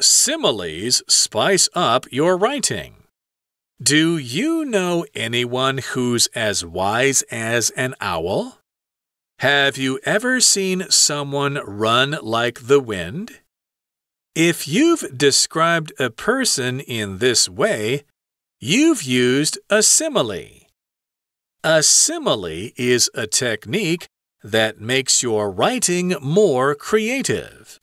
Similes spice up your writing. Do you know anyone who's as wise as an owl? Have you ever seen someone run like the wind? If you've described a person in this way, you've used a simile. A simile is a technique that makes your writing more creative.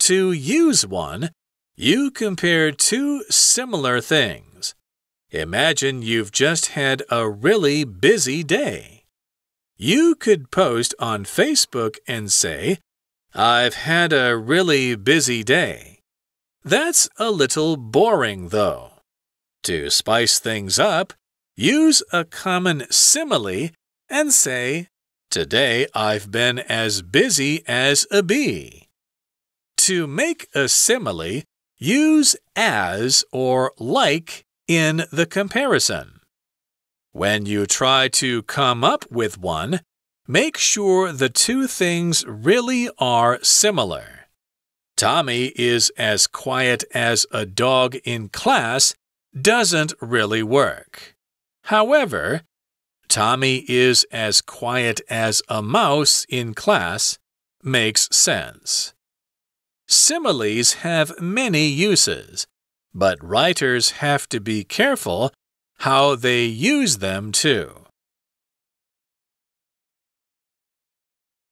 To use one, you compare two similar things. Imagine you've just had a really busy day. You could post on Facebook and say, I've had a really busy day. That's a little boring, though. To spice things up, use a common simile and say, Today I've been as busy as a bee. To make a simile, Use as or like in the comparison. When you try to come up with one, make sure the two things really are similar. Tommy is as quiet as a dog in class doesn't really work. However, Tommy is as quiet as a mouse in class makes sense. Similes have many uses, but writers have to be careful how they use them too.